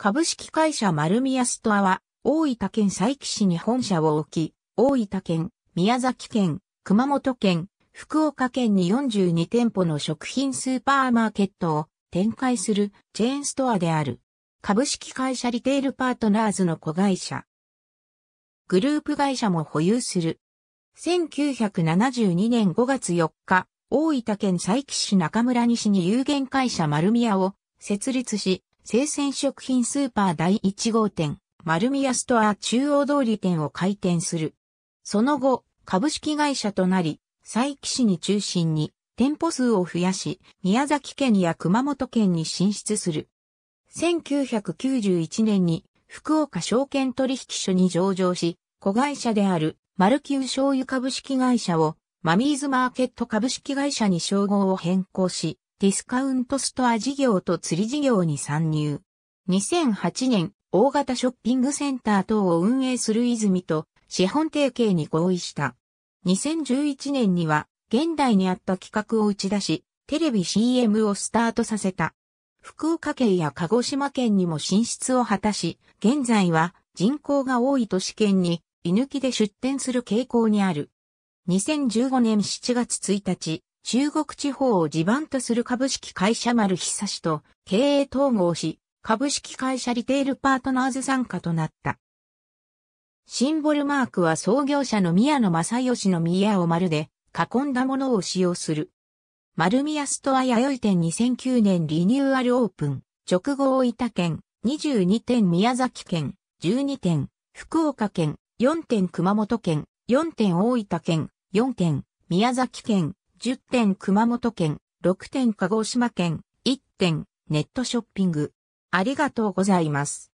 株式会社丸宮ストアは、大分県佐伯市に本社を置き、大分県、宮崎県、熊本県、福岡県に42店舗の食品スーパーマーケットを展開するチェーンストアである。株式会社リテールパートナーズの子会社。グループ会社も保有する。1972年5月4日、大分県佐伯市中村西に有限会社丸宮を設立し、生鮮食品スーパー第1号店、丸宮ストア中央通り店を開店する。その後、株式会社となり、佐伯市に中心に店舗数を増やし、宮崎県や熊本県に進出する。1991年に福岡証券取引所に上場し、子会社であるマルキュー醤油株式会社をマミーズマーケット株式会社に称号を変更し、ディスカウントストア事業と釣り事業に参入。2008年、大型ショッピングセンター等を運営する泉と資本提携に合意した。2011年には、現代にあった企画を打ち出し、テレビ CM をスタートさせた。福岡県や鹿児島県にも進出を果たし、現在は人口が多い都市圏に居抜きで出店する傾向にある。2015年7月1日、中国地方を地盤とする株式会社丸久氏と経営統合し、株式会社リテールパートナーズ参加となった。シンボルマークは創業者の宮野正義の宮を丸で囲んだものを使用する。丸宮ストア弥生店2009年リニューアルオープン、直後大分県、22店宮崎県、12店、福岡県、4店熊本県、4店大分県、4店宮崎県、10点熊本県、6点鹿児島県、1点ネットショッピング。ありがとうございます。